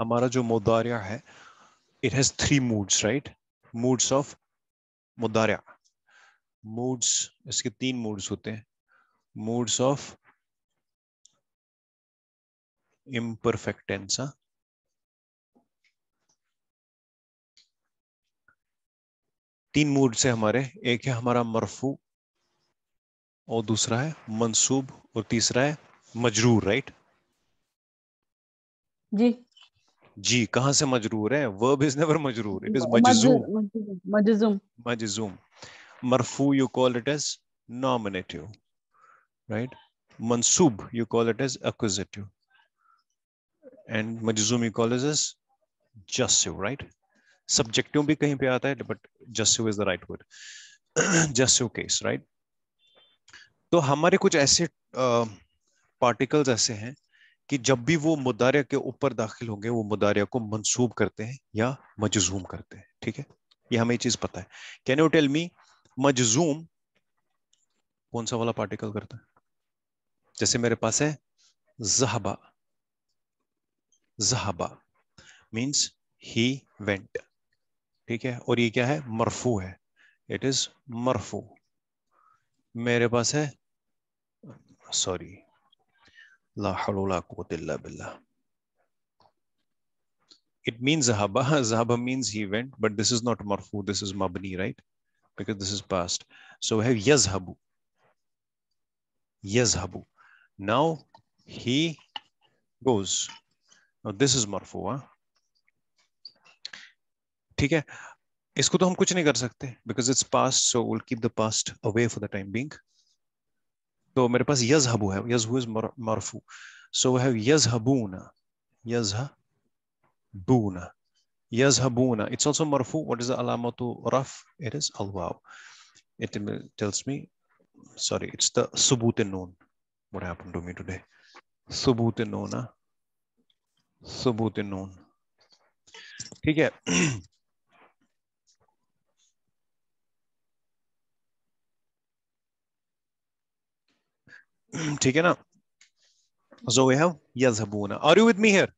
हमारा जो मोदारिया है it has three moods right moods of मुदारिया मूड्स इसके तीन मूड्स होते हैं मूड्स ऑफ इम्परफेक्ट tense हाँ। तीन मूड से हमारे एक है हमारा मरफू और दूसरा है मंसूब और तीसरा है मजरूर राइट जी जी कहाँ से मजरूर है वर्ब इज नेवर मजरूर इट इज मजजूम मजजूम मजजूम मरफू you call it as nominative right मंसूब you call it as accusative and मजजूम you call is as jussive right subjective भी कहीं पे आता है but jussive is the right word jussive case right तो हमारे कुछ ऐसे पार्टिकल्स uh, ऐसे हैं कि जब भी वो मुदारिया के ऊपर दाखिल होंगे वो मुदारिया को मंसूब करते हैं या मजजूम करते हैं ठीक है ये हमें चीज पता है कैन यू टेल मी मजजूम कौन सा वाला पार्टिकल करता है जैसे मेरे पास है जहाबा जहाबा मीन्स ही वेंट ठीक है और ये क्या है मरफू है इट इज मरफू मेरे पास है sorry La hawla illa billah. It means zahaba. Zahaba means he went, but this is not marfu, this is mabni, right? Because this is past. So we have yazhabu. Yazhabu. Now he goes. Now this is marfu. Huh? ठीक है इसको तो हम कुछ नहीं कर सकते because it's past so will keep the past away तो मेरे पास यज हबू है यज हू मरफू सो वे यज हबून यज हून यज हबून इट्स ऑल्सो मरफू वट इज अलामत इट इज अलवाओ it tells me sorry it's the सबूत नोन वे अपन सबूत नोन सबूत नोन ठीक है ठीक है ना जो we have yazhabuna are you with me here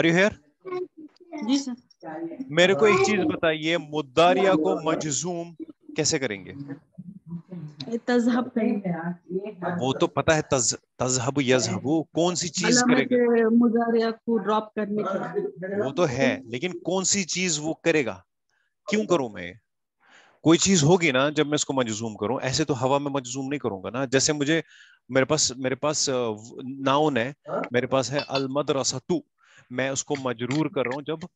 are you here जी सर मेरे को एक चीज बताइए मुद्दारिया को मजजूम कैसे करेंगे तजहब वो तो पता है तज, तजहब यजहबू कौन सी चीज करेगा मुजारिया को ड्रॉप करने के वो तो है लेकिन कौन सी चीज वो करेगा क्यों करूं मैं कोई चीज होगी ना जब मैं इसको मजजूम करूं ऐसे तो हवा में मजजूम नहीं करूंगा ना जैसे मुझे मेरे पास मेरे पास नाउन है हाँ। मेरे पास है अल तू मैं उसको मजरूर कर रहा हूं जब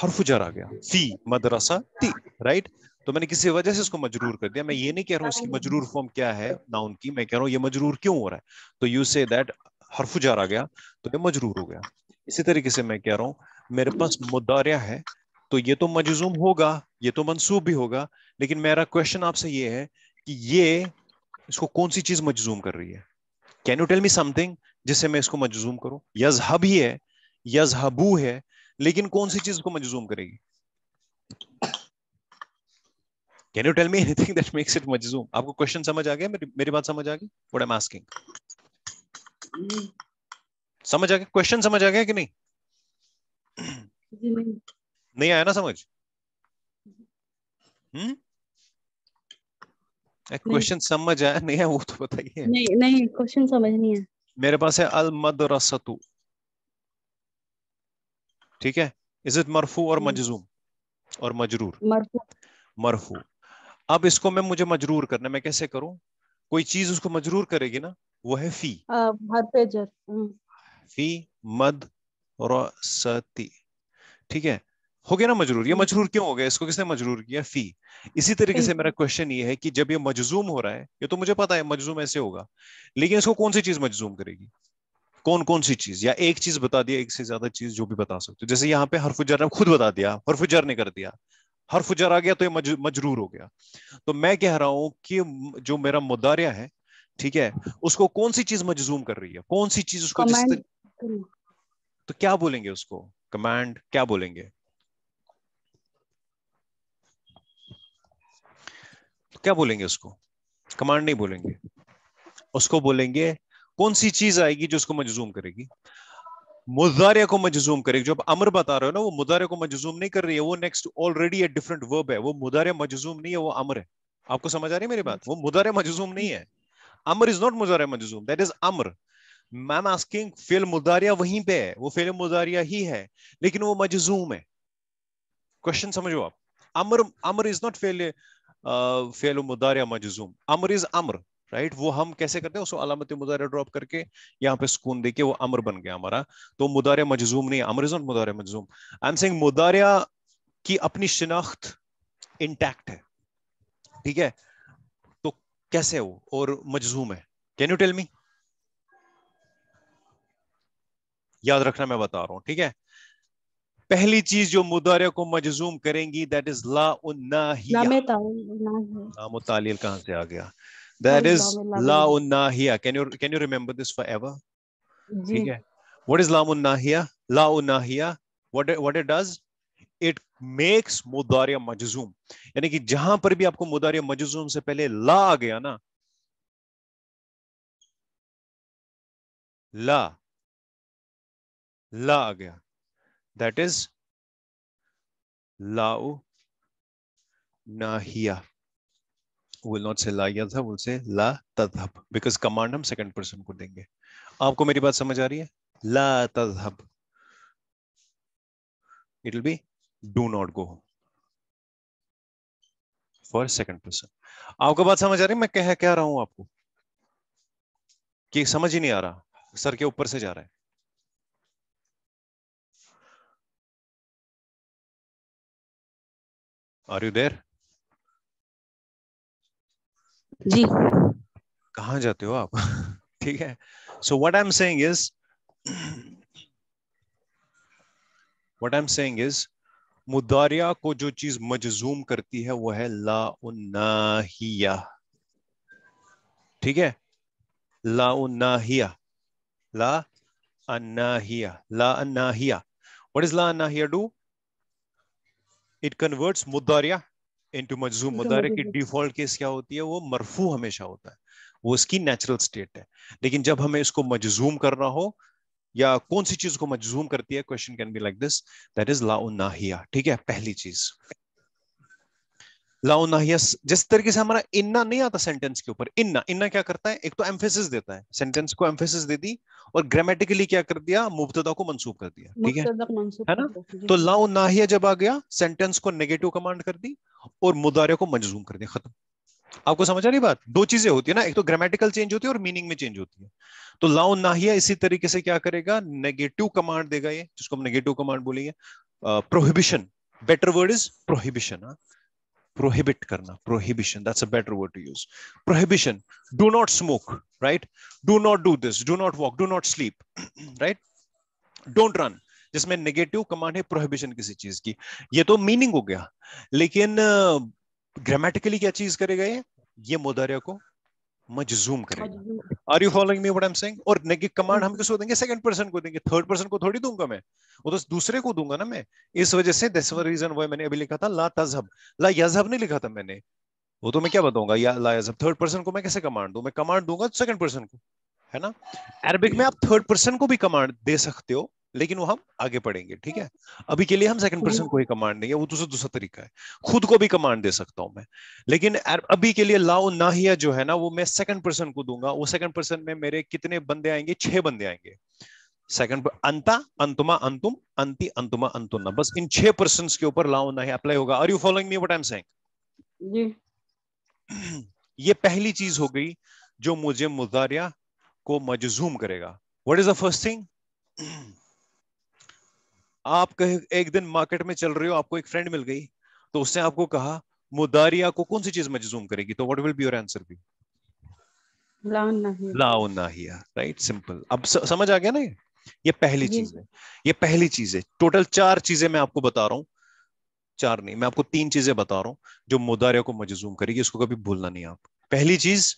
हरफ जर आ गया फी मदरसा ती राइट तो मैंने किसी वजह से इसको मजरूर कर दिया मैं ये नहीं कह रहा हूँ इसकी मजरूर फॉर्म क्या है नाउन की मैं कह रहा हूँ ये मजरूर क्यों हो रहा है तो यू से दैट हरफ जर आ गया तो ये मजरूर हो गया इसी तरीके से मैं कह रहा हूँ मेरे पास मुदारिया है तो ये तो मजजूम होगा ये तो मनसूब भी होगा लेकिन मेरा क्वेश्चन आपसे ये है कि ये इसको कौन सी चीज मजजूम कर रही है can you tell me something जिससे मैं इसको मजजूम करूं यजहब ही है यजहबू है लेकिन कौन सी चीज को मजजूम करेगी can you tell me anything that makes it मजजूम आपको क्वेश्चन समझ आ गया मेरी, मेरी बात समझ आ गई वोट एम आस्किंग समझ आ गया क्वेश्चन समझ आ गया कि नहीं नहीं आया ना समझ हम्म क्वेश्चन समझ आया नहीं है वो तो बताइए नहीं नहीं क्वेश्चन समझ नहीं है मेरे पास है अल मदरसतु ठीक है इज इट मरफू और मजजूम और मजरूर मरफू मरफू अब इसको मैं मुझे मजरूर करना मैं कैसे करूं कोई चीज उसको मजरूर करेगी ना वो है फी हर फी हम्म। मद ठीक है हो गया ना मजरूर ये हम्म। मजरूर क्यों हो गया इसको किसने मजरूर किया फी इसी तरीके से मेरा क्वेश्चन ये है कि जब ये मजजूम हो रहा है ये तो मुझे पता है मजजूम ऐसे होगा लेकिन इसको कौन सी चीज मजजूम करेगी कौन कौन सी चीज या एक चीज बता दिया एक से ज्यादा चीज जो भी बता सकते हो जैसे यहाँ पे हरफुजर ने खुद बता दिया हरफुजर ने कर दिया हरफुजर आ गया तो ये मजरूर हो गया तो मैं कह रहा हूं कि जो मेरा मुदारिया है ठीक है उसको कौन सी चीज मजजूम कर रही है कौन सी चीज उसको जिस तर... तो क्या बोलेंगे उसको कमांड क्या बोलेंगे क्या बोलेंगे उसको कमांड नहीं बोलेंगे उसको बोलेंगे कौन सी चीज आएगी जो उसको मजजूम करेगी मुजारिया को मजजूम करेगी जो आप अमर बता रहे हो ना वो मुदारे को मजजूम नहीं कर रही है वो नेक्स्ट ऑलरेडी डिफरेंट वर्ब है वो मुदारे मजजूम नहीं है वो अमर है आपको समझ आ रही है मेरी बात वो मुदारे मजजूम नहीं है अमर इज नॉट मुजारे मजजूम दैट इज अमर मैम आस्किंग फेल मुदारिया वहीं पे है वो फेल मुदारिया ही है लेकिन वो मजजूम है क्वेश्चन समझो आप अमर अमर इज नॉट फेल फेल मुदार या मजजूम अमर इज अमर राइट वो हम कैसे करते हैं उसको अलामत मुदार ड्रॉप करके यहाँ पे सुकून देके वो अमर बन गया हमारा तो मुदारे मजजूम नहीं अमर इज मुदार मुदारे मजजूम आई एम सिंग मुदारिया की अपनी शिनाख्त इंटैक्ट है ठीक है तो कैसे वो और मजजूम है कैन यू टेल मी याद रखना मैं बता रहा हूं ठीक है पहली चीज जो मुदारे को मजजूम करेंगी दैट इज ला नाम तालील कहां से आ गया दैट इज ला उन्नाहिया can you can you remember this forever ठीक है वट इज ला उन्नाहिया ला उन्नाहिया what it does it makes मुदारे मजजूम यानी कि जहां पर भी आपको मुदारे मजजूम से पहले ला आ गया ना ला ला आ गया that is lao nahia. We'll not say la yadhab, we'll say la tadhab because command हम second person को देंगे आपको मेरी बात समझ आ रही है la tadhab. It will be do not go for second person. आपको बात समझ आ रही है मैं कह क्या रहा हूं आपको कि समझ ही नहीं आ रहा सर के ऊपर से जा रहा है आर यू देर जी कहा जाते हो आप ठीक है so what I am saying is what I am saying is मुदारिया को जो चीज मजजूम करती है वो है लाउन्नाहिया ठीक है लाउन्नाहिया ला अन्नाहिया ला अन्नाहिया वट इज ला अन्नाहिया डू इट कन्वर्ट्स मुदारिया इनटू मजजूम मुदारे की डिफॉल्ट केस क्या होती है वो मरफू हमेशा होता है वो इसकी नेचुरल स्टेट है लेकिन जब हमें इसको मजजूम करना हो या कौन सी चीज को मजजूम करती है question can be like this that is नाहिया ठीक है पहली चीज लाओ लाउनाहियस जिस तरीके से हमारा इन्ना नहीं आता सेंटेंस के ऊपर इन्ना इन्ना क्या करता है एक तो एम्फेसिस देता है सेंटेंस को एम्फेसिस दे दी और ग्रामेटिकली क्या कर दिया मुबतदा को मंसूब कर दिया ठीक है है ना तो लाओ नाहिया जब आ गया सेंटेंस को नेगेटिव कमांड कर दी और मुदारे को मजजूम कर दिया खत्म आपको समझ आ रही बात दो चीजें होती है ना एक तो ग्रामेटिकल चेंज होती है और मीनिंग में चेंज होती है तो लाओ नाहिया इसी तरीके से क्या करेगा नेगेटिव कमांड देगा ये जिसको हम नेगेटिव कमांड बोलेंगे prohibition better word is prohibition prohibit करना prohibition that's a better word to use prohibition do not smoke right do not do this do not walk do not sleep right don't run जिसमें negative command है prohibition किसी चीज की ये तो meaning हो गया लेकिन ग्रामेटिकली uh, क्या चीज करेगा ये ये मोदार्य को मजजूम करें are you following me what I am saying और कमांड हम किसको देंगे सेकंड पर्सन को देंगे थर्ड पर्सन को थोड़ी दूंगा मैं वो तो दूसरे को दूंगा ना मैं इस वजह से दस रीजन वो मैंने अभी लिखा था ला तजहब ला यजहब नहीं लिखा था मैंने वो तो मैं क्या बताऊंगा या ला यजहब थर्ड पर्सन को मैं कैसे कमांड दू मैं कमांड दूंगा सेकंड पर्सन को है ना अरबिक में आप थर्ड पर्सन को भी कमांड दे सकते हो लेकिन वो हम आगे पढ़ेंगे ठीक है हाँ। अभी के लिए हम सेकंड पर्सन तो को ही कमांड देंगे वो दूसरा दूसरा तरीका है खुद को भी कमांड दे सकता हूं मैं लेकिन अभी के लिए लाओ नाहिया जो है ना वो मैं सेकंड पर्सन को दूंगा वो सेकंड पर्सन में मेरे कितने बंदे आएंगे छह बंदे आएंगे सेकंड अंता अंतुमा अंतुम अंति अंतुमा अंतुना बस इन छह पर्सन के ऊपर लाओ ना अप्लाई होगा are you following me what I am saying ये पहली चीज हो गई जो मुझे मुजारिया को मजजूम करेगा what is the first thing आप कहे एक दिन मार्केट में चल रहे हो आपको एक फ्रेंड मिल गई तो उसने आपको कहा मुदारिया को कौन सी चीज मजूम करेगी तो what will be your answer भी लाउनाहिया राइट सिंपल अब स, समझ आ गया ना ये ये पहली चीज है ये पहली चीज है टोटल चार चीजें मैं आपको बता रहा हूँ चार नहीं मैं आपको तीन चीजें बता रहा हूँ जो मुदारिया को मजजूम करेगी उसको कभी भूलना नहीं आप पहली चीज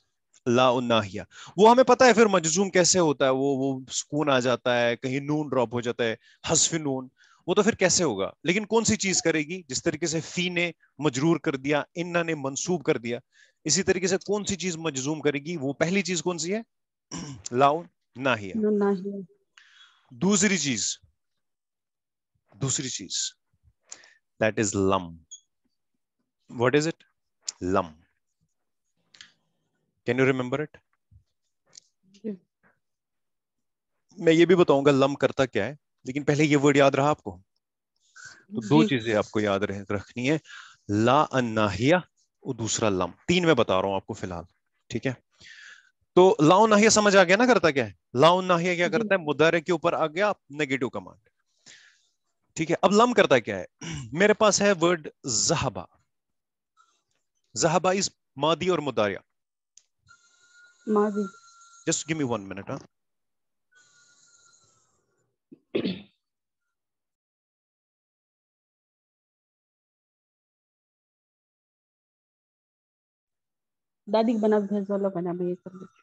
लाउनाहिया वो हमें पता है फिर मजजूम कैसे होता है वो वो सुकून आ जाता है कहीं नून ड्रॉप हो जाता है हसफ नून वो तो फिर कैसे होगा लेकिन कौन सी चीज करेगी जिस तरीके से फी ने मजरूर कर दिया इन्ना ने मंसूब कर दिया इसी तरीके से कौन सी चीज मजजूम करेगी वो पहली चीज कौन सी है लाउन नाहिया दूसरी चीज दूसरी चीज दैट इज लम व्हाट इज इट लम कैन यू रिमेम्बर इट मैं ये भी बताऊंगा लम करता क्या है लेकिन पहले ये वर्ड याद रहा आपको तो दो चीजें आपको याद रखनी है ला अनाहिया और दूसरा लम तीन में बता रहा हूं आपको फिलहाल ठीक है तो लाओ नाहिया समझ आ गया ना करता क्या है लाओ नाहिया क्या करता है मुदारे के ऊपर आ गया नेगेटिव कमांड ठीक है अब लम करता क्या है मेरे पास है वर्ड जहाबा जहाबा इज मादी और मुदारिया Madi. Just give me one minute, huh? दादी बना भेज वाला बना मैं ये कर लीजिए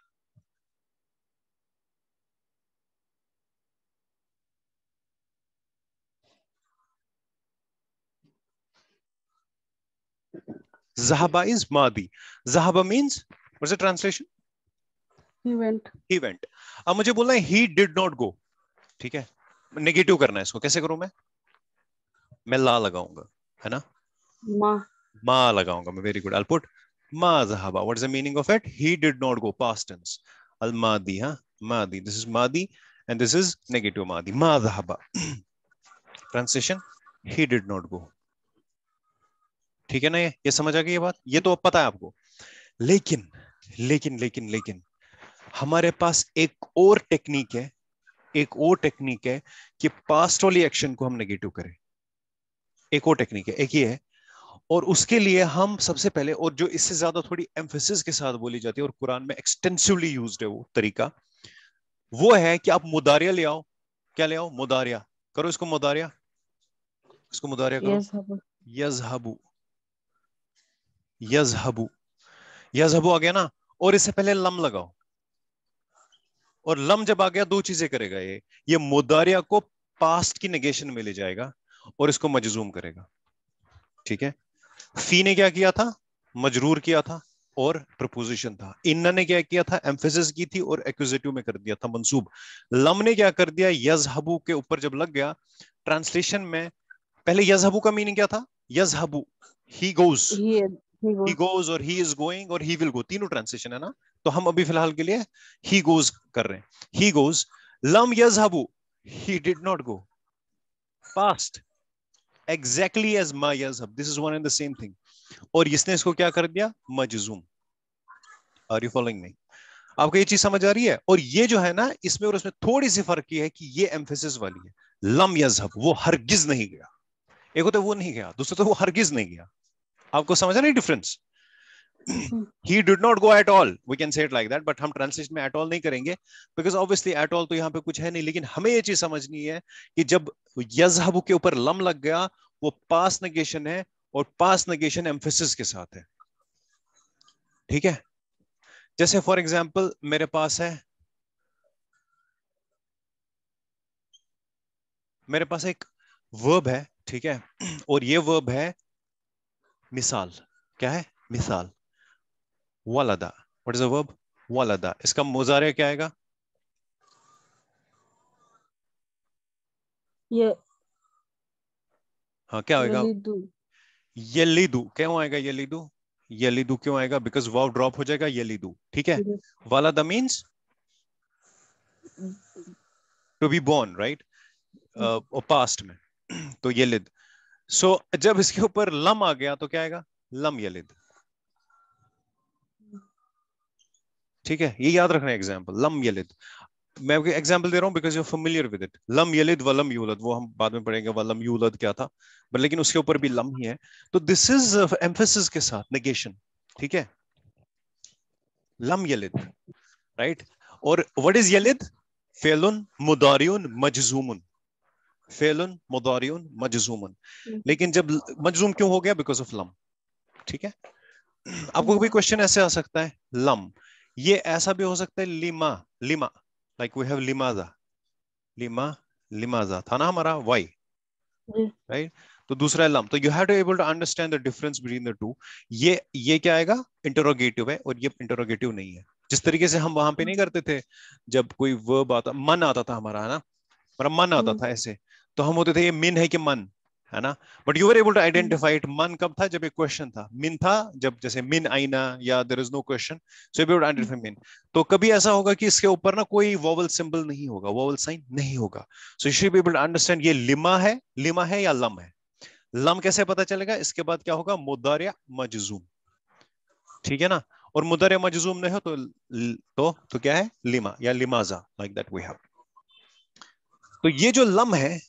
Zahaba is Mahdi. Zahaba means, what's the translation? He went अब मुझे बोलना है ही डिड नॉट गो ठीक है नेगेटिव करना है इसको कैसे करूं मैं मैं ला लगाऊंगा है ना मा मा लगाऊंगा मैं वेरी गुड आई पुट मा जहाबा what is the meaning of it he did not go past tense अल मादी हां मादी दिस इज मादी एंड दिस इज नेगेटिव मादी मा जहाबा translation he did not go ठीक है ना ये ये समझ आ गई ये बात ये तो अब पता है आपको लेकिन लेकिन लेकिन लेकिन हमारे पास एक और टेक्निक है एक और टेक्निक है कि पास्ट वाली एक्शन को हम नेगेटिव करें एक और टेक्निक है एक ही है और उसके लिए हम सबसे पहले और जो इससे ज्यादा थोड़ी एम्फेसिस के साथ बोली जाती है और कुरान में एक्सटेंसिवली यूज है वो तरीका वो है कि आप मुदारिया ले आओ क्या ले आओ मुदारिया करो इसको मुदारिया इसको मुदारिया करो यजहबू यजहबू यजहबू आ गया ना और इससे पहले लम लगाओ और लम जब आ गया दो चीजें करेगा ये ये मुदारिया को पास्ट की नेगेशन में ले जाएगा और इसको मजजूम करेगा ठीक है फी ने क्या किया था मजरूर किया था और प्रपोजिशन था इन्ना ने क्या किया था एम्फेसिस की थी और एक्विजिटिव में कर दिया था मंसूब लम ने क्या कर दिया यजहबू के ऊपर जब लग गया ट्रांसलेशन में पहले यजहबू का मीनिंग क्या था यजहबू ही गोज ही गोज और ही इज गोइंग और ही विल गो तीनों ट्रांसलेशन है ना तो हम अभी फिलहाल के लिए ही गोज कर रहे हैं ही गोज लम he did not go past exactly as मा यज हब this is one and the same thing और इसने इसको क्या कर दिया मजूम आर यू फॉलोइंग मी आपको ये चीज समझ आ रही है और ये जो है ना इसमें और उसमें थोड़ी सी फर्क ये है कि ये एम्फेसिस वाली है लम यजहब वो हरगिज नहीं गया एक होता तो वो नहीं गया दूसरा तो वो हरगिज नहीं गया आपको समझ आ रही difference he did not go at all we can set like that but हम ट्रांसलेशन में एट ऑल नहीं करेंगे बिकॉज ऑब्वियसली एट ऑल तो यहाँ पे कुछ है नहीं लेकिन हमें ये चीज समझनी है कि जब यजहब के ऊपर लम लग गया वो पास नगेशन है और पास नगेशन एम्फेसिस के साथ है ठीक है जैसे फॉर एग्जाम्पल मेरे पास है मेरे पास एक वर्ब है ठीक है और ये वर्ब है मिसाल क्या है मिसाल वलदा वट इज वर्ब वलदा इसका मुजारे क्या आएगा ये हाँ क्या ये लिदू क्यों आएगा यलीदू लिदू क्यों आएगा बिकॉज वाव ड्रॉप हो जाएगा लिदू ठीक है the means to be born right past में तो लिद सो so, जब इसके ऊपर लम आ गया तो क्या आएगा लम यलिद ठीक है ये याद रखना एग्जाम्पल लम यलिद मैं आपको एग्जाम्पल दे रहा हूँ because you familiar with it लम यलिद वलम यूलद वो हम बाद में पढ़ेंगे वलम यूलद क्या था बट लेकिन उसके ऊपर भी लम ही है तो दिस इज एम्फेसिस के साथ नेगेशन ठीक है लम यलिद राइट और वट इज यलिद फेलुन मुदारियन मजजूमन फेलुन मुदारियन मजजूमन हम्म। लेकिन जब मजजूम क्यों हो गया बिकॉज ऑफ लम ठीक है आपको भी क्वेश्चन ऐसे आ सकता है लम ये ऐसा भी हो सकता है लिमा लिमा लाइक वी हैव लिमाजा लिमा लिमाजा था ना हमारा वाई राइट तो दूसरा लम तो you have to able to understand the difference between the two ये ये क्या आएगा इंटरोगेटिव है और ये इंटरोगेटिव नहीं है जिस तरीके से हम वहां पे नहीं करते थे जब कोई वर्ब आता मन आता था हमारा है ना हमारा मन आता हम्म। था ऐसे तो हम होते थे ये मिन है कि मन है ना but you are able to identify it मन कब था जब एक क्वेश्चन था मिन था जब जैसे मिन आईना या there is no question so able identify मिन तो कभी ऐसा होगा कि इसके ऊपर ना कोई वोवल सिंबल नहीं होगा वोवल साइन नहीं होगा so you should be able to understand ये लिमा है लिमा है या लम है लम कैसे पता चलेगा इसके बाद क्या होगा मुदारिया मजजूम ठीक है ना और मुदारिया मजजूम नहीं हो तो तो तो क्या है लिमा या लिमाजा लाइक दैट वी हैव तो ये जो लम है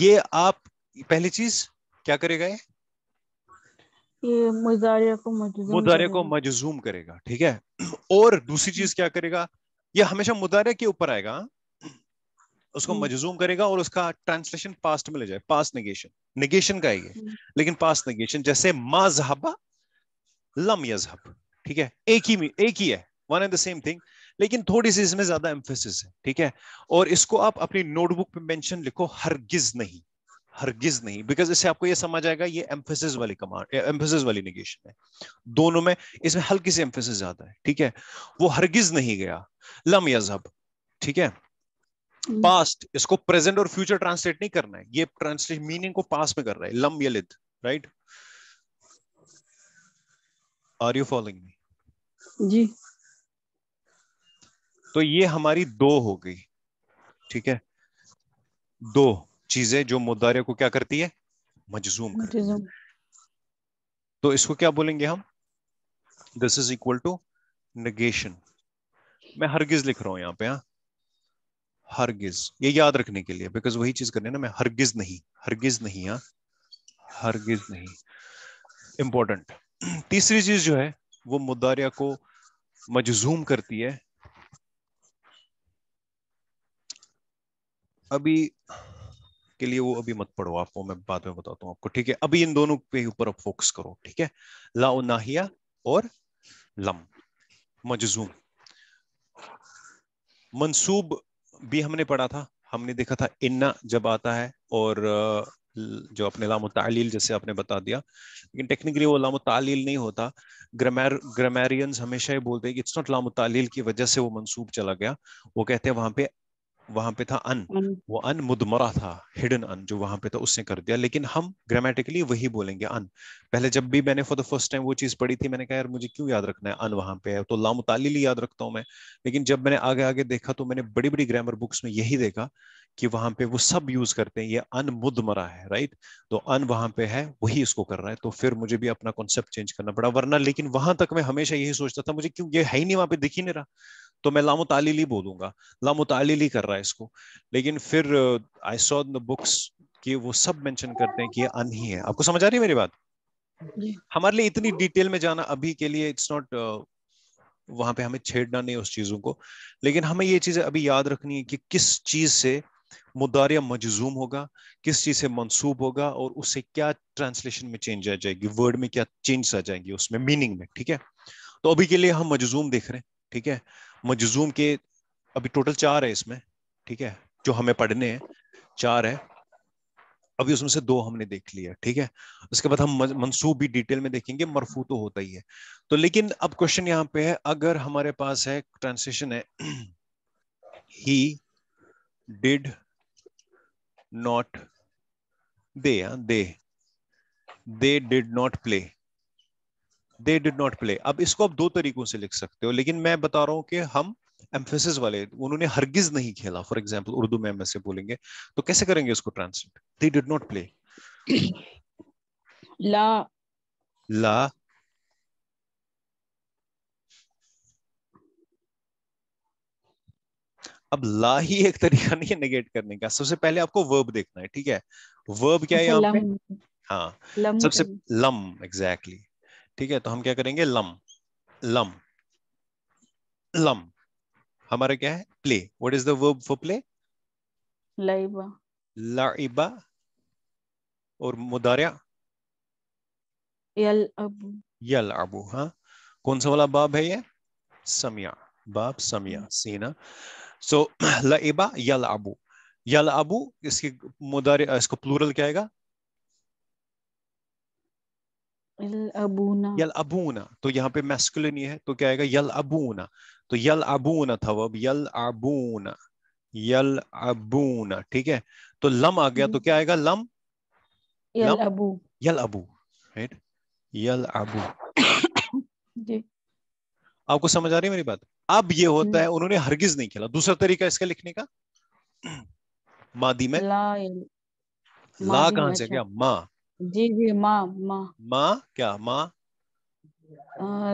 ये आप पहली चीज क्या करेगा ये मुदारे को मजजूम करेगा ठीक है और दूसरी चीज क्या करेगा ये हमेशा मुदारे के ऊपर आएगा उसको हम्म। मजजूम करेगा और उसका ट्रांसलेशन पास्ट में ले जाए पास्ट नेगेशन नेगेशन का है हम्म। लेकिन पास्ट नेगेशन जैसे माजहबा लम यजहब ठीक है एक ही एक ही है one and the same thing लेकिन थोड़ी सी इसमें ज्यादा एम्फेसिस है ठीक है और इसको आप अपनी नोटबुक पे मेंशन लिखो हरगिज नहीं हरगिज नहीं बिकॉज इससे आपको ये समझ आएगा ये एम्फेसिस वाली कमांड एम्फेसिस वाली निगेशन है दोनों में इसमें हल्की सी एम्फेसिस ज्यादा है ठीक है वो हरगिज नहीं गया लम यजहब ठीक है पास्ट हम्म। इसको प्रेजेंट और फ्यूचर ट्रांसलेट नहीं करना है ये ट्रांसलेट मीनिंग को पास में कर रहा है लम यलिद right are you following me जी तो ये हमारी दो हो गई ठीक है दो चीजें जो मुद्दारे को क्या करती है मजजूम तो इसको क्या बोलेंगे हम this is equal to negation मैं हरगिज लिख रहा हूं यहां पे हाँ हरगिज ये याद रखने के लिए बिकॉज वही चीज करनी है ना मैं हरगिज नहीं हरगिज नहीं हाँ हरगिज नहीं इंपॉर्टेंट तीसरी चीज जो है वो मुदारिया को मजजूम करती है अभी के लिए वो अभी मत पढ़ो आपको मैं बाद में बताता हूँ आपको ठीक है अभी इन दोनों के ऊपर आप फोकस करो ठीक है लाओ नाहिया और लम मजूम मनसूब भी हमने पढ़ा था हमने देखा था इन्ना जब आता है और जो अपने लाम तालील जैसे आपने बता दिया लेकिन टेक्निकली वो लाम तालील नहीं होता ग्रामर ग्रामेरियंस हमेशा ही बोलते हैं कि इट्स नॉट लाम तालील की वजह से वो मंसूब चला गया वो कहते हैं वहां पे वहां पे था अन वो अन मुदमरा था हिडन अन जो वहां पे था उसने कर दिया लेकिन हम ग्रामेटिकली वही बोलेंगे अन पहले जब भी मैंने फॉर द फर्स्ट टाइम वो चीज पढ़ी थी मैंने कहा यार मुझे क्यों याद रखना है अन वहां पे है तो ताली याद रखता हूँ मैं लेकिन जब मैंने आगे आगे देखा तो मैंने बड़ी बड़ी ग्रामर बुक्स में यही देखा कि वहां पे वो सब यूज करते हैं ये अन मुदमरा है राइट तो अन वहां पे है वही इसको कर रहा है तो फिर मुझे भी अपना कॉन्सेप्ट चेंज करना पड़ा वरना लेकिन वहां तक मैं हमेशा यही सोचता था मुझे क्यों ये है ही नहीं वहां पे दिख ही नहीं रहा तो मैं लामोतालीली बोलूंगा लामोतालीली कर रहा है इसको लेकिन फिर आई सॉ द बुक्स कि वो सब मेंशन करते हैं कि ये अन ही है आपको समझ आ रही है मेरी बात हमारे लिए इतनी डिटेल में जाना अभी के लिए इट्स नॉट वहां पे हमें छेड़ना नहीं उस चीजों को लेकिन हमें ये चीजें अभी याद रखनी है कि किस चीज से मुदार या मजजूम होगा किस चीज से मंसूब होगा और उससे क्या ट्रांसलेशन में चेंज आ जाएगी वर्ड में क्या चेंज आ जाएंगे उसमें मीनिंग में ठीक है तो अभी के लिए हम मजजूम देख रहे हैं ठीक है मजजूम के अभी टोटल चार है इसमें ठीक है जो हमें पढ़ने हैं चार है अभी उसमें से दो हमने देख लिया ठीक है उसके बाद हम मनसूब भी डिटेल में देखेंगे मरफू तो होता ही है तो लेकिन अब क्वेश्चन यहाँ पे है अगर हमारे पास है ट्रांसलेशन है ही डिड नॉट दे हाँ, they they did not play they did not play अब इसको आप दो तरीकों से लिख सकते हो लेकिन मैं बता रहा हूं कि हम एम्फेसिस वाले उन्होंने हरगिज नहीं खेला फॉर एग्जाम्पल उर्दू में हम ऐसे बोलेंगे तो कैसे करेंगे उसको translate they did not play ला ला अब ला ही एक तरीका नहीं है नेगेट करने का सबसे पहले आपको वर्ब देखना है ठीक है वर्ब क्या है यहाँ पे हाँ सबसे लम एग्जैक्टली ठीक है तो हम क्या करेंगे लम लम लम हमारा क्या है play what is the verb for play लाइबा लाइबा और मुदारिया यल अबू यल अबू हाँ कौन सा वाला बाब है ये समिया बाब समिया हम्म। सीना सो so, लाइबा यल अबू यल अबू इसकी मुदारिया इसको प्लूरल क्या आएगा यल अबूना तो यहाँ पे मैस्कुलिन ये है तो क्या आएगा यल अबूना तो यल अबूना था वर्ब यल अबूना यल अबूना ठीक है तो लम आ गया तो हम्म। क्या आएगा लम यल अबू यल अबू राइट यल अबू जी आपको समझ आ रही है मेरी बात अब ये होता हम्म। है उन्होंने हरगिज नहीं खेला दूसरा तरीका इसका लिखने का मादी में ला, ला कहां से क्या अच्छा। मा जी जी माँ माँ माँ क्या माँ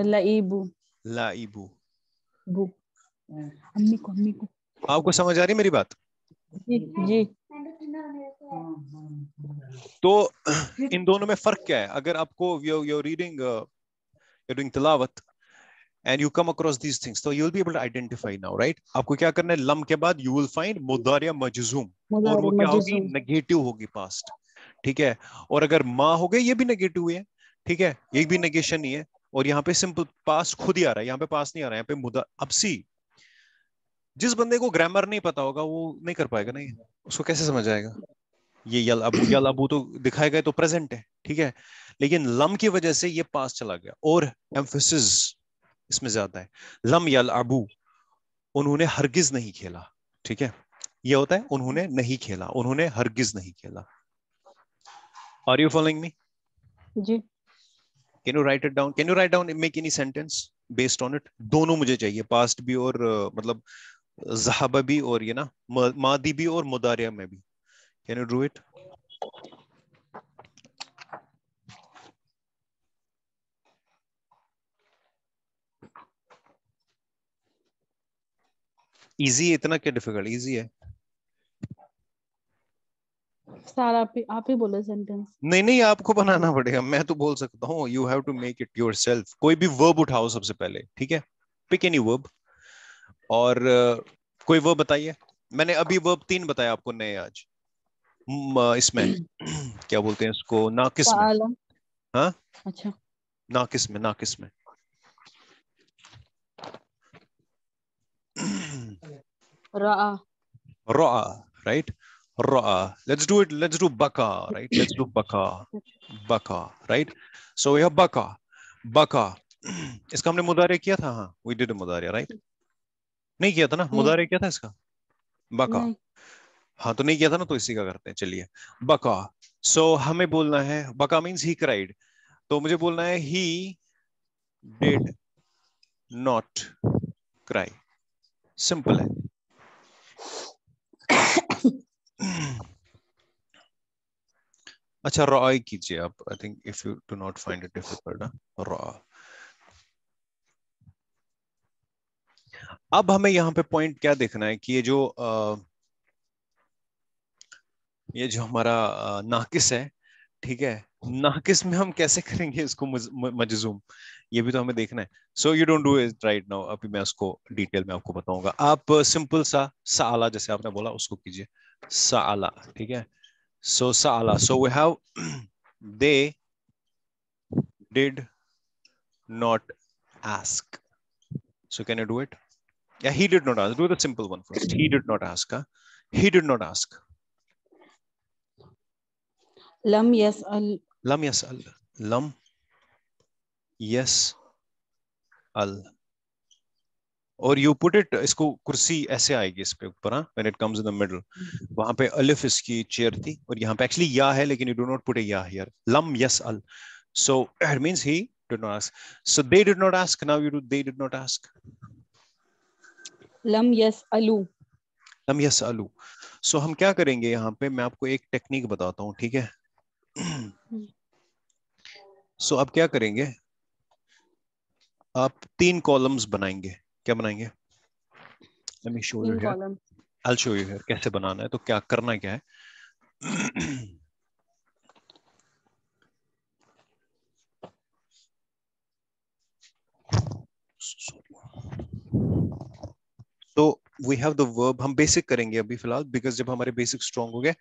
लाइबू लाइबू बू अम्मी को अम्मी को आपको समझ आ रही मेरी बात जी जी तो इन दोनों में फर्क क्या है अगर आपको you you reading you doing तलावत and you come across these things तो you will be able to identify now right आपको क्या करना है लम के बाद यू विल फाइंड मुदारिया मजजूम और वो क्या होगी नेगेटिव होगी पास्ट ठीक है और अगर माँ हो गए ये भी नेगेटिव है ठीक है ये भी नेगेशन ही है और यहाँ पे सिंपल पास खुद ही आ रहा है यहाँ पे पास नहीं आ रहा है यहाँ पे मुदा अब सी जिस बंदे को ग्रामर नहीं पता होगा वो नहीं कर पाएगा नहीं उसको कैसे समझ आएगा ये यल अब यल अबू तो दिखाए गए तो प्रेजेंट है ठीक है लेकिन लम की वजह से ये पास चला गया और एम्फोसिस इसमें ज्यादा है लम यल अबू उन्होंने हरगिज नहीं खेला ठीक है ये होता है उन्होंने नहीं खेला उन्होंने हरगिज नहीं खेला Are you following me? ji Can you write it down? Can you write down make any sentence based on it? dono mujhe chahiye past bhi aur uh, मतलब जहाबा भी और ये ना मादी भी और मुदारिया में भी. Can you do it? Easy इतना क्या डिफिकल्ट इजी है सारा आप ही आप ही बोलो सेंटेंस नहीं नहीं आपको बनाना पड़ेगा मैं तो बोल सकता हूँ you have to make it yourself कोई भी वर्ब उठाओ सबसे पहले ठीक है पिक एनी वर्ब और uh, कोई वर्ब बताइए मैंने अभी वर्ब तीन बताया आपको नए आज इसमें क्या बोलते हैं इसको नाकिस में हाँ अच्छा नाकिस में नाकिस में रा रा right right? ra'a. Let's do it. Let's do baka, right? Let's do baka, baka, right? So we have baka, baka. इसका हमने मुदारे किया था हाँ वी डिड मुदारे राइट नहीं किया था ना मुदारे किया था इसका बका हाँ तो नहीं किया था ना तो इसी का करते हैं चलिए बका सो so, हमें बोलना है बका मीन्स ही क्राइड तो मुझे बोलना है he did not cry simple है अच्छा रॉ कीजिए आप I think if you do not find it difficult रॉ अब हमें यहाँ पे पॉइंट क्या देखना है कि ये जो आ, ये जो हमारा आ, नाकिस है ठीक है नाकिस में हम कैसे करेंगे इसको मजजूम ये भी तो हमें देखना है so you don't do it right now अभी मैं उसको डिटेल में आपको बताऊंगा आप सिंपल सा साला जैसे आपने बोला उसको कीजिए साला okay. So so So we have. They did not ask. So can you do it? Yeah, he did not ask. Do the simple one first. He did not ask. Huh? He did not ask. Lam al. Lam al. Lam al. और you put it इसको कुर्सी ऐसे आएगी इस पे ऊपर when it comes in the middle वहां पे अलिफ इसकी चेयर थी और यहाँ पे एक्चुअली या है लेकिन you do not put a या हियर लम यस अल so it means he ask so they did not ask now you do they did not ask लम यस अलू लम यस अलू सो हम क्या करेंगे यहाँ पे मैं आपको एक टेक्निक बताता हूँ ठीक है सो mm-hmm. so, आप क्या करेंगे आप तीन कॉलम्स बनाएंगे क्या बनाएंगे let me show you here i'll show you here कैसे बनाना है तो क्या करना क्या है So we have the verb. हम basic करेंगे अभी फिलहाल because जब हमारे basic strong हो गए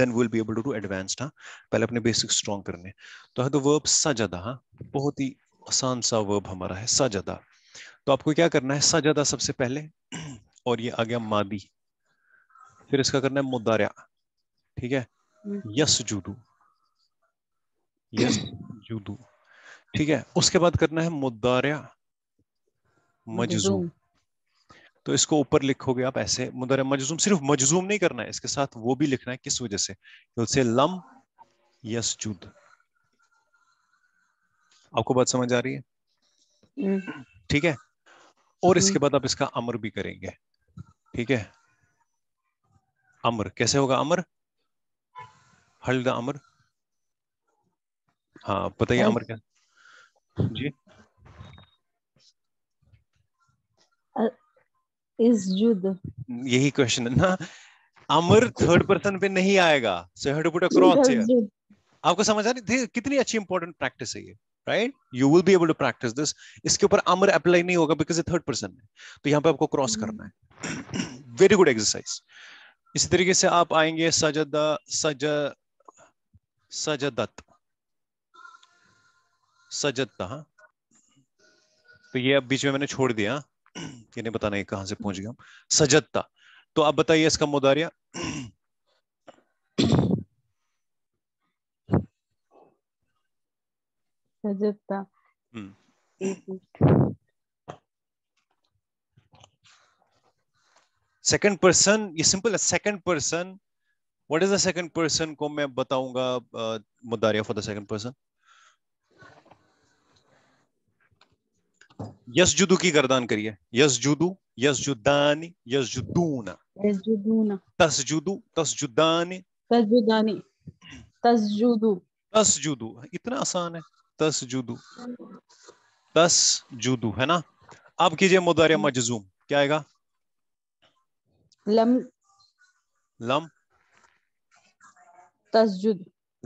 then we'll be able to do advanced. हाँ पहले अपने basic strong करने तो है तो verb सजदा हाँ बहुत ही आसान सा verb हमारा है सजदा तो आपको क्या करना है सजदा सबसे पहले और ये आ गया मादी फिर इसका करना है मुदारा ठीक है हम्म। यस जुदू यस जुदू ठीक है उसके बाद करना है मुदारा मजजूम तो इसको ऊपर लिखोगे आप ऐसे मुदर मजजूम सिर्फ मजजूम नहीं करना है इसके साथ वो भी लिखना है किस वजह से तो से लम यस जुद आपको बात समझ आ रही है हम्म। ठीक है और इसके हम्म। बाद आप इसका अमर भी करेंगे ठीक है अमर कैसे होगा अमर हल द अमर हाँ बताइए अमर क्या जी इस जुद यही क्वेश्चन है ना अमर थर्ड पर्सन पे नहीं आएगा so have to put a cross here आपको समझ आ रही कितनी अच्छी इंपॉर्टेंट प्रैक्टिस है ये right you will be able to practice this इसके ऊपर अमर अप्लाई नहीं होगा बिकॉज ये थर्ड पर्सन है तो यहाँ पे आपको क्रॉस hmm. करना है वेरी गुड एक्सरसाइज इसी तरीके से आप आएंगे सजदा सज सजदत सजदता हाँ। तो ये अब बीच में मैंने छोड़ दिया ये नहीं पता नहीं कहां से पहुंच गया सजदता तो आप बताइए इसका मुदारिया सजगता सेकंड पर्सन ये सिंपल है second person what is the second person को मैं बताऊंगा मुदारिया फॉर द सेकंड पर्सन यस जुदू की गर्दान करिए यस जुदू यस जुदानी यस जुदूना यस जुदूना तस जुदू तस जुदानी तस जुदानी तस जुदू तस जुदू इतना आसान है तस जुदू तस जुदू है ना अब कीजिए मुदारे हम्म। मजजूम क्या आएगा लम लम तस्जुद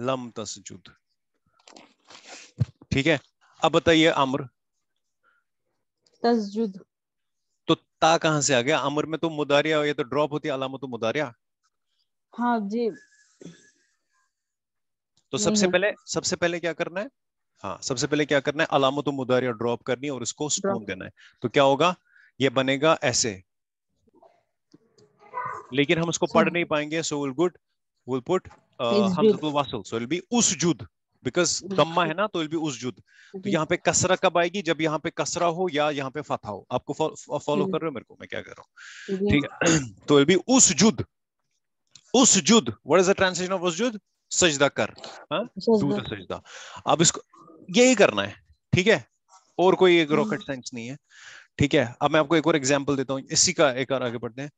लम तस्जुद ठीक है अब बताइए अमर तस्जुद तो ता कहां से आ गया अमर में तो मुदारिया ये तो ड्रॉप होती है अलामत तो मुदारिया हाँ जी तो सबसे पहले सबसे पहले क्या करना है हाँ सबसे पहले क्या करना है अलामत मुदार या ड्रॉप करनी है और उसको सुकून देना है तो क्या होगा ये बनेगा ऐसे लेकिन हम उसको पढ़ नहीं पाएंगे so we'll good we'll put हमजतुल वसल सो विल बी उस जुद बिकॉज दम्मा है ना तो विल बी उस जुद तो यहाँ पे कसरा कब आएगी जब यहाँ पे कसरा हो या यहाँ पे फतहा हो आपको फॉलो कर रहे हो मेरे को मैं क्या कर रहा हूँ ठीक है तो विल बी उस जुद उस जुद what is the translation of उस जुद सजदा कर हाँ? सजदा अब इसको यही करना है ठीक है और कोई एक रॉकेट साइंस हम्म। नहीं है ठीक है अब मैं आपको एक और एग्जाम्पल देता हूँ इसी का एक और आगे बढ़ते हैं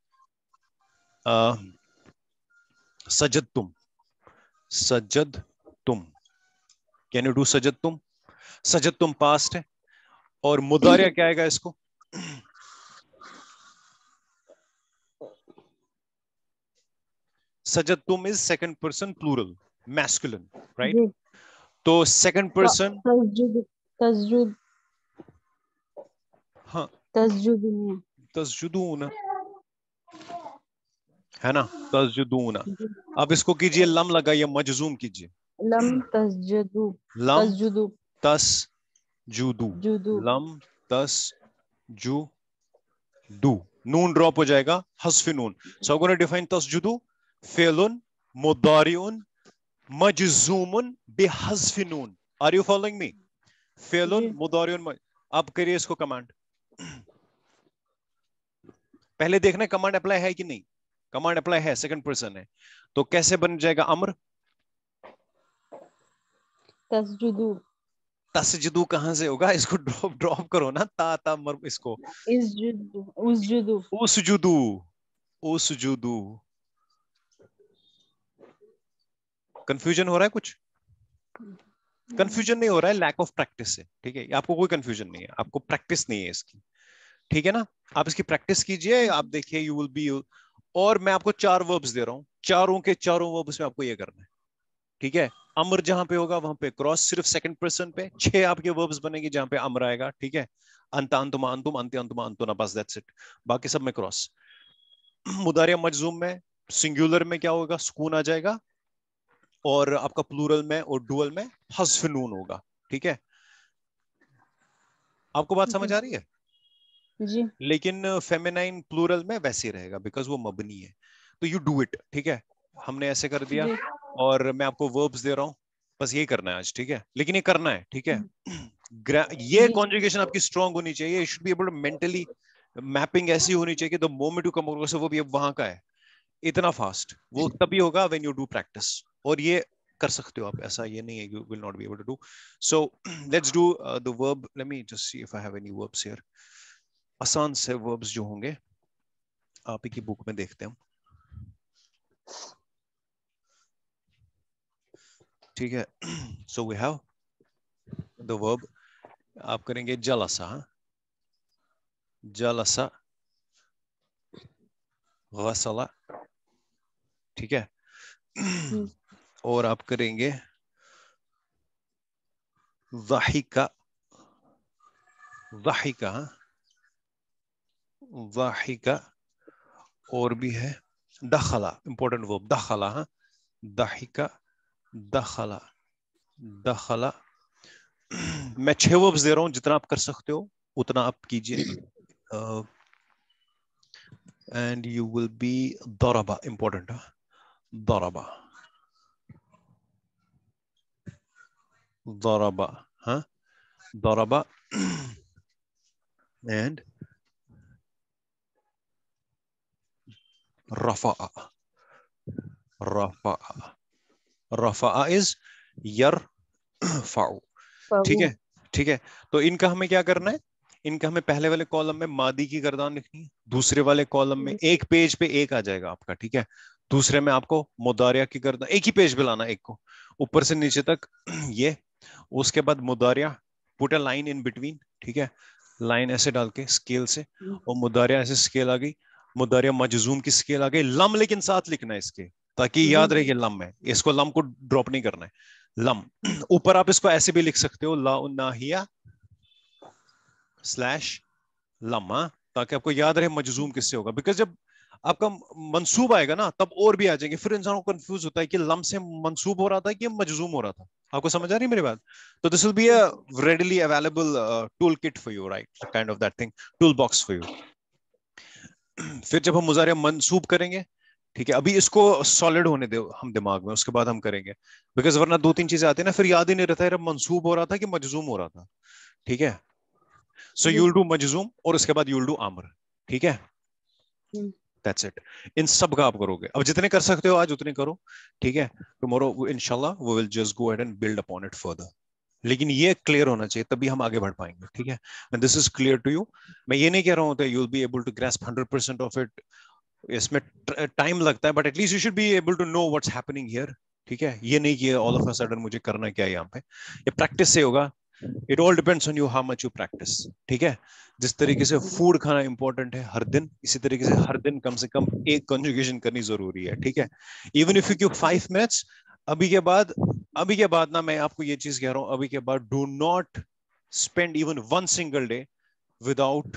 सजद तुम सजद तुम कैन यू डू सजद तुम सजद तुम पास्ट है और मुदारिया क्या आएगा इसको सजद तुम is second person plural masculine right तो सेकंड पर्सन हाँ, हाँ। तस्जुदून है ना तस्जुदून अब इसको कीजिए लम लगाइए मजजूम कीजिए लम तस्जुदू लम तस्जुदू तस जुदू जुदू लम तस जू दू नून ड्रॉप हो जाएगा हसफ नून सो गोना डिफाइन तस्जुदू फेलुन मुदारिउन मजजूमन बेहजफ नून आर यू फॉलोइंग मी फेलन मुदारियन अब करिए इसको कमांड पहले देखना कमांड अप्लाई है कि नहीं कमांड अप्लाई है सेकंड पर्सन है तो कैसे बन जाएगा अमर तस्जुदू तस्जुदू कहाँ से होगा इसको ड्रॉप ड्रॉप करो ना ता ता मर इसको उसजुदू उसजुदू उसजुदू कंफ्यूजन हो रहा है कुछ कंफ्यूजन hmm. नहीं हो रहा है लैक ऑफ प्रैक्टिस से ठीक है आपको कोई कंफ्यूजन नहीं है आपको प्रैक्टिस नहीं है इसकी ठीक है ना आप इसकी प्रैक्टिस कीजिए आप देखिए यू विल बी और मैं आपको चार वर्ब्स दे रहा हूँ चारों के चारों वर्ब्स में आपको ये करना है ठीक है अमर जहां पे होगा वहां पे क्रॉस सिर्फ सेकंड पर्सन पे छह आपके वर्ब्स बनेंगे जहां पे अमर आएगा ठीक है अंत अंतुमा अंतुम अंत्य अंतुमा अंतुना बस दैट्स इट बाकी सब में क्रॉस मुदारिया मजजूम में सिंगुलर में क्या होगा सुकून आ जाएगा और आपका प्लूरल में और डुअल में हसफनून होगा ठीक है आपको बात समझ आ रही है जी लेकिन फेमेनाइन प्लूरल में वैसे रहेगा बिकॉज वो मबनी है तो यू डू इट ठीक है हमने ऐसे कर दिया और मैं आपको वर्ब्स दे रहा हूं बस ये करना है आज ठीक है लेकिन ये करना है ठीक है हम्म। ये कॉन्जुगेशन आपकी स्ट्रॉन्ग होनी चाहिए you should be able mentally mapping ऐसी होनी चाहिए कि द मोमेंट यू कम वो भी अब वहां का है इतना फास्ट वो तभी होगा व्हेन यू डू प्रैक्टिस और ये कर सकते हो आप ऐसा ये नहीं है you will not be able to do so let's do the verb let me just see if I have any verbs here आसान से वर्ब्स जो होंगे आप ही बुक में देखते हैं ठीक है so we have the verb आप करेंगे जलसा जलसा गसला ठीक है hmm. और आप करेंगे वाहिका वाहिका वाहिका हाँ? और भी है दखला इंपॉर्टेंट वर्ब दखला हा दाहिका दखला दखला मैं छह वर्ब्स दे रहा हूं जितना आप कर सकते हो उतना आप कीजिए एंड यू विल बी दौराबा इंपॉर्टेंट दौराबा daraba huh? daraba and rafa'a rafa'a rafa'a is يرفع ठीक है ठीक है तो इनका हमें क्या करना है इनका हमें पहले वाले कॉलम में मादी की गर्दान लिखनी है दूसरे वाले कॉलम में एक पेज पे एक आ जाएगा आपका ठीक है दूसरे में आपको मोदारिया की गर्दान एक ही पेज पे लाना एक को ऊपर से नीचे तक ये उसके बाद मुदारिया put a line in between ठीक है लाइन ऐसे डाल के स्केल से हम्म। और मुदारिया ऐसे स्केल आ गई मुदारिया मजजूम की स्केल आ गई लम लेकिन साथ लिखना है इसके ताकि हम्म। याद रहे कि लम है इसको लम को ड्रॉप नहीं करना है लम ऊपर आप इसको ऐसे भी लिख सकते हो ला नाहिया स्लैश लम हाँ? ताकि आपको याद रहे मजजूम किससे होगा बिकॉज जब आपका मनसूब आएगा ना तब और भी आ जाएंगे फिर इंसान को कंफ्यूज होता है कि लम से मनसूब हो रहा था कि मजजूम हो रहा था आपको समझ आ रही है मेरी बात तो this will be a readily available tool kit for you right kind of that thing tool box for you फिर जब हम मुजारिया मनसूब करेंगे ठीक है अभी इसको सॉलिड होने दो हम दिमाग में उसके बाद हम करेंगे बिकॉज वरना दो तीन चीजें आती है ना फिर याद ही नहीं रहता है मनसूब हो रहा था कि मजजूम हो रहा था ठीक है सो यूल डू मजजूम और उसके बाद यूल डू आमर ठीक है दैट्स इट इन सब का आप करोगे अब जितने कर सकते हो आज उतने करो ठीक है टुमारो इनशाला we will just go ahead and build upon it further लेकिन ये क्लियर होना चाहिए तभी हम आगे बढ़ पाएंगे ठीक है and this is clear to you मैं ये नहीं कह रहा हूँ you will be able to grasp hundred percent of it इसमें टाइम लगता है but at least you should be able to know what's happening here ठीक है ये नहीं किया ऑल ऑफ अ सडन मुझे करना क्या है यहाँ पे ये प्रैक्टिस से होगा it all depends on you how much you practice ठीक है जिस तरीके से फूड खाना इंपॉर्टेंट है हर दिन इसी तरीके से हर दिन कम से कम एक कंजुकेशन करनी जरूरी है ठीक है even if you cue five minutes अभी के बाद अभी के बाद ना मैं आपको ये चीज कह रहा हूं अभी के बाद do not spend even one single day without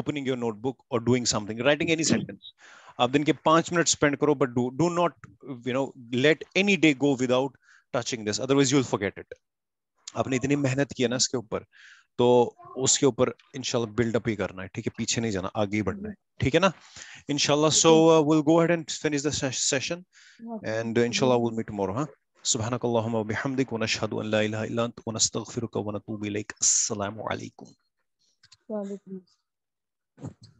opening your notebook और doing something writing any sentence आप दिन के पांच मिनट स्पेंड करो but do do not you know let any day go without touching this otherwise you'll forget it आपने इतनी मेहनत किया ना इसके ऊपर तो उसके ऊपर इनशाला बिल्डअप ही करना है ठीक है पीछे नहीं जाना आगे ही बढ़ना है ठीक है ना इनशाला so will go head and finish the session and इनशाला विल मीट टुमारो हां سبحانك اللهم وبحمدك ونشهد ان لا اله الا انت ونستغفرك ونتوب اليك السلام عليكم وعليكم السلام